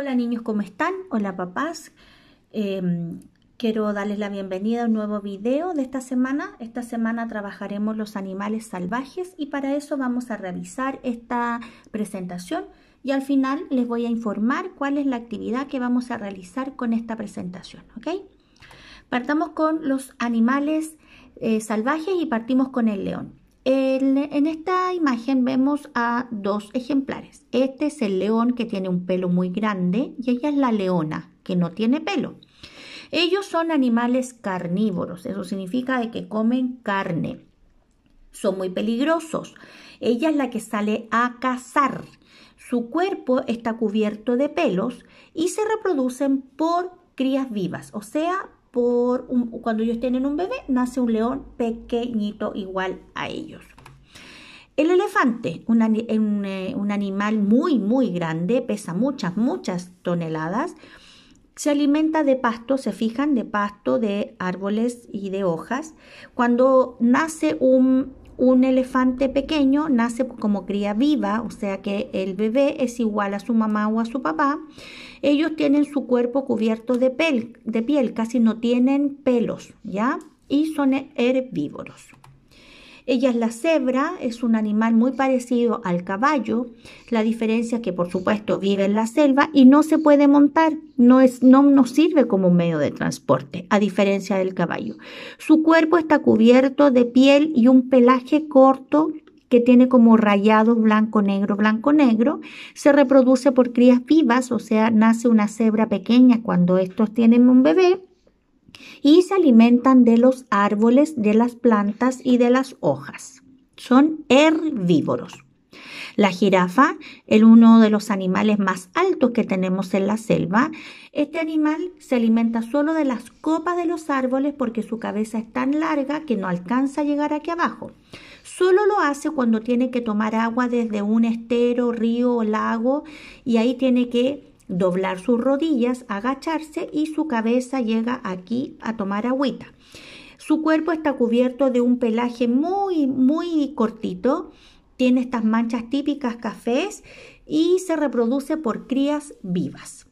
Hola niños, ¿cómo están? Hola papás. Em, quiero darles la bienvenida a un nuevo video de esta semana. Esta semana trabajaremos los animales salvajes y para eso vamos a revisar esta presentación y al final les voy a informar cuál es la actividad que vamos a realizar con esta presentación, ¿ok? Partamos con los animales eh, salvajes y partimos con el león en esta imagen vemos a dos ejemplares. Este es el león que tiene un pelo muy grande y ella es la leona que no tiene pelo. Ellos son animales carnívoros, eso significa de que comen carne. Son muy peligrosos. Ella es la que sale a cazar. Su cuerpo está cubierto de pelos y se reproducen por crías vivas, o sea, por cuando ellos tienen un bebé, nace un león pequeñito igual a ellos. El elefante, eh, un, animal muy, muy grande, pesa muchas, muchas toneladas, se alimenta de pasto, se fijan, de pasto, de árboles y de hojas. Cuando nace un, un elefante pequeño, nace como cría viva, o sea que el bebé es igual a su mamá o a su papá. Ellos tienen su cuerpo cubierto de, de piel, casi no tienen pelos, ¿ya? Y son herbívoros. Ella es la cebra, es un animal muy parecido al caballo. La diferencia es que, por supuesto, vive en la selva y no se puede montar, no, no nos sirve como medio de transporte, a diferencia del caballo. Su cuerpo está cubierto de piel y un pelaje corto que tiene como rayados blanco-negro, blanco-negro, se reproduce por crías vivas, o sea, nace una cebra pequeña cuando estos tienen un bebé y se alimentan de los árboles, de las plantas y de las hojas. Son herbívoros. La jirafa es uno de los animales más altos que tenemos en la selva. Este animal se alimenta solo de las copas de los árboles porque su cabeza es tan larga que no alcanza a llegar aquí abajo. Solo lo hace cuando tiene que tomar agua desde un estero, río o lago y ahí tiene que doblar sus rodillas, agacharse y su cabeza llega aquí a tomar agüita. Su cuerpo está cubierto de un pelaje muy, muy cortito tiene estas manchas típicas cafés y se reproduce por crías vivas.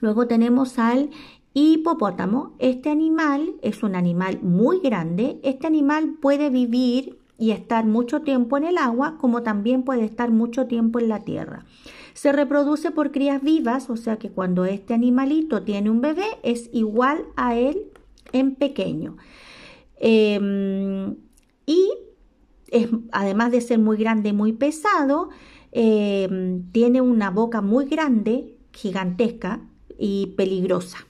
Luego tenemos al hipopótamo. Este animal es un animal muy grande. Este animal puede vivir y estar mucho tiempo en el agua, como también puede estar mucho tiempo en la tierra. Se reproduce por crías vivas, o sea que cuando este animalito tiene un bebé es igual a él en pequeño. Em, y además de ser muy grande y muy pesado, eh, tiene una boca muy grande, gigantesca y peligrosa.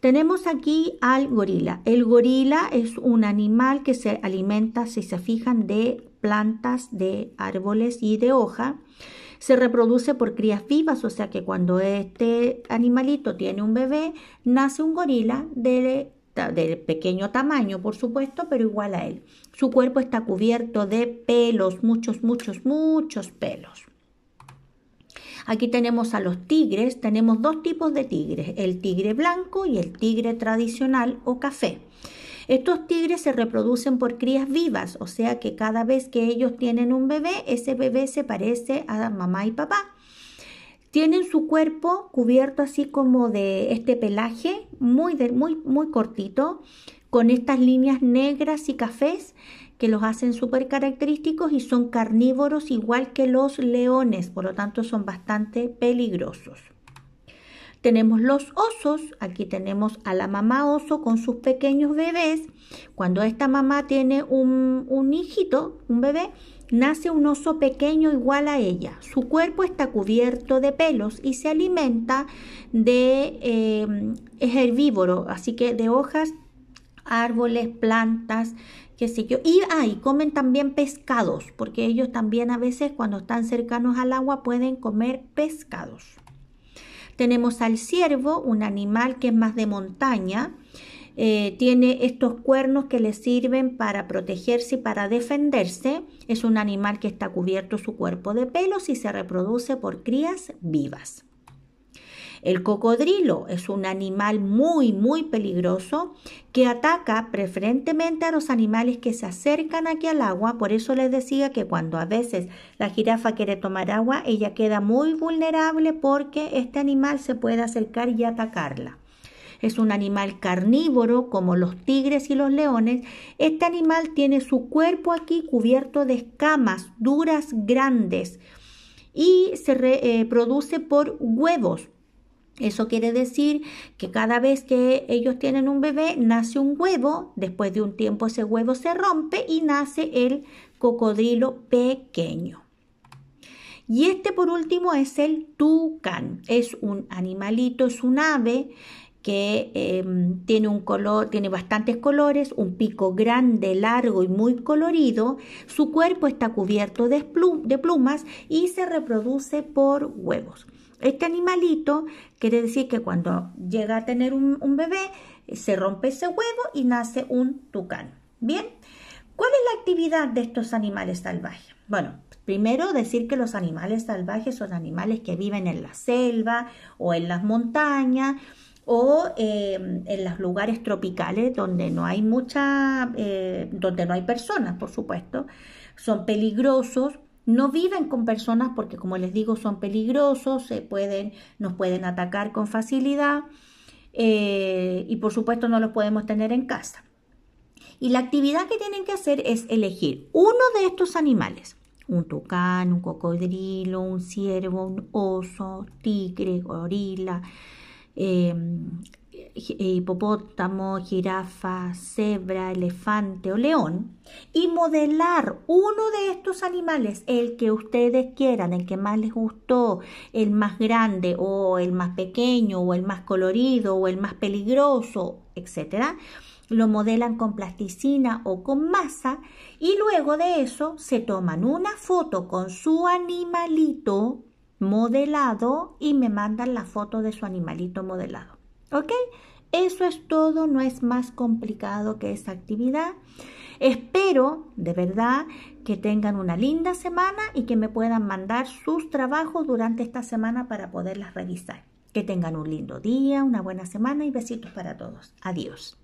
Tenemos aquí al gorila. El gorila es un animal que se alimenta, si se fijan, de plantas, de árboles y de hoja. Se reproduce por crías vivas, o sea que cuando este animalito tiene un bebé, nace un gorila de de pequeño tamaño, por supuesto, pero igual a él. Su cuerpo está cubierto de pelos, muchos, muchos, muchos pelos. Aquí tenemos a los tigres, tenemos dos tipos de tigres, el tigre blanco y el tigre tradicional o café. Estos tigres se reproducen por crías vivas, o sea que cada vez que ellos tienen un bebé, ese bebé se parece a mamá y papá. Tienen su cuerpo cubierto así como de este pelaje muy, muy, muy cortito, con estas líneas negras y cafés que los hacen súper característicos y son carnívoros igual que los leones, por lo tanto son bastante peligrosos. Tenemos los osos, aquí tenemos a la mamá oso con sus pequeños bebés. Cuando esta mamá tiene un, un hijito, un bebé, Nace un oso pequeño igual a ella. Su cuerpo está cubierto de pelos y se alimenta de eh, es herbívoro, así que de hojas, árboles, plantas, que sé Y, ahí y comen también pescados, porque ellos también a veces cuando están cercanos al agua pueden comer pescados. Tenemos al ciervo, un animal que es más de montaña, eh, tiene estos cuernos que le sirven para protegerse y para defenderse. Es un animal que está cubierto su cuerpo de pelos y se reproduce por crías vivas. El cocodrilo es un animal muy, muy peligroso que ataca preferentemente a los animales que se acercan aquí al agua. Por eso les decía que cuando a veces la jirafa quiere tomar agua, ella queda muy vulnerable porque este animal se puede acercar y atacarla es un animal carnívoro como los tigres y los leones. Este animal tiene su cuerpo aquí cubierto de escamas duras grandes y se reproduce eh, por huevos. Eso quiere decir que cada vez que ellos tienen un bebé, nace un huevo, después de un tiempo ese huevo se rompe y nace el cocodrilo pequeño. Y este por último es el tucán. Es un animalito, es un ave que em, tiene un color, tiene bastantes colores, un pico grande, largo y muy colorido. Su cuerpo está cubierto de, plumas y se reproduce por huevos. Este animalito quiere decir que cuando llega a tener un, un bebé, se rompe ese huevo y nace un tucán. Bien, ¿cuál es la actividad de estos animales salvajes? Bueno, Primero, decir que los animales salvajes son animales que viven en la selva o en las montañas o em, en los lugares tropicales donde no hay mucha, eh, donde no hay personas, por supuesto, son peligrosos. No viven con personas porque, como les digo, son peligrosos, se pueden, nos pueden atacar con facilidad eh, y, por supuesto, no los podemos tener en casa. Y la actividad que tienen que hacer es elegir uno de estos animales, un tucán, un cocodrilo, un ciervo, un oso, tigre, gorila, Em, hipopótamo, jirafa, cebra, elefante o león y modelar uno de estos animales, el que ustedes quieran, el que más les gustó, el más grande o el más pequeño o el más colorido o el más peligroso, etcétera lo modelan con plasticina o con masa y luego de eso se toman una foto con su animalito modelado y me mandan la foto de su animalito modelado. ¿Ok? Eso es todo, no es más complicado que esa actividad. Espero de verdad que tengan una linda semana y que me puedan mandar sus trabajos durante esta semana para poderlas revisar. Que tengan un lindo día, una buena semana y besitos para todos. Adiós.